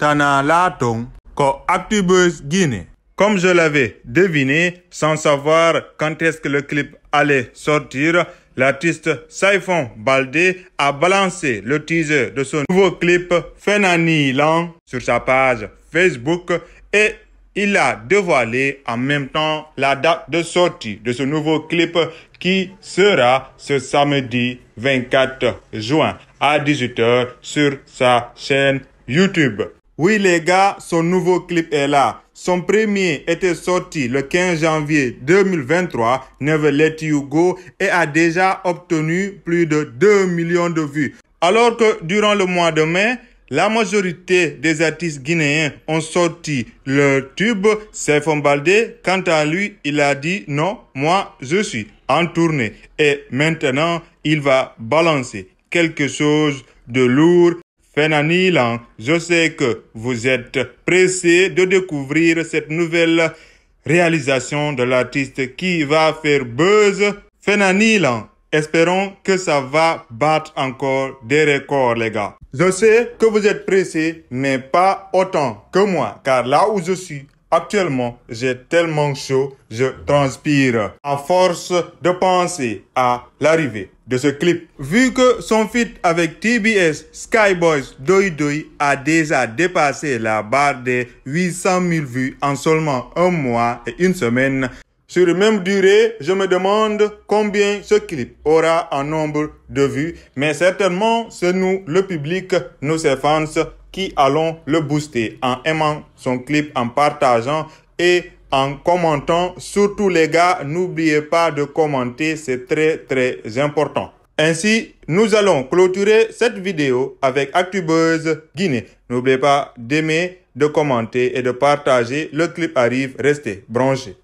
Tana Latong, ko Guinée. Comme je l'avais deviné, sans savoir quand est-ce que le clip allait sortir, l'artiste Saifon Baldé a balancé le teaser de son nouveau clip Fenani Lang » sur sa page Facebook et il a dévoilé en même temps la date de sortie de ce nouveau clip qui sera ce samedi 24 juin à 18h sur sa chaîne YouTube. Oui les gars, son nouveau clip est là. Son premier était sorti le 15 janvier 2023, Never Let You Go, et a déjà obtenu plus de 2 millions de vues. Alors que durant le mois de mai, la majorité des artistes guinéens ont sorti leur tube. s'est quant à lui, il a dit non, moi je suis en tournée. Et maintenant, il va balancer quelque chose de lourd. Fenanilan, je sais que vous êtes pressé de découvrir cette nouvelle réalisation de l'artiste qui va faire buzz. Fenanilan, espérons que ça va battre encore des records, les gars. Je sais que vous êtes pressé, mais pas autant que moi, car là où je suis, Actuellement, j'ai tellement chaud, je transpire à force de penser à l'arrivée de ce clip. Vu que son feat avec TBS Skyboys Doi Doi a déjà dépassé la barre des 800 000 vues en seulement un mois et une semaine, sur la même durée, je me demande combien ce clip aura en nombre de vues, mais certainement, c'est nous, le public, nous, ses qui allons le booster en aimant son clip, en partageant et en commentant. Surtout les gars, n'oubliez pas de commenter, c'est très très important. Ainsi, nous allons clôturer cette vidéo avec ActuBuzz Guinée. N'oubliez pas d'aimer, de commenter et de partager. Le clip arrive, restez branchés.